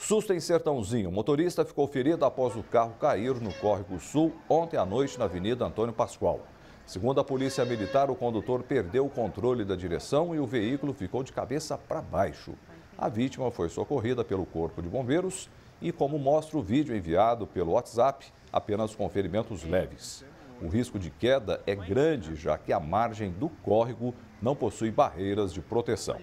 Susto em Sertãozinho. O motorista ficou ferido após o carro cair no Córrego Sul ontem à noite na Avenida Antônio Pascoal. Segundo a Polícia Militar, o condutor perdeu o controle da direção e o veículo ficou de cabeça para baixo. A vítima foi socorrida pelo Corpo de Bombeiros e, como mostra o vídeo enviado pelo WhatsApp, apenas com ferimentos leves. O risco de queda é grande, já que a margem do córrego não possui barreiras de proteção.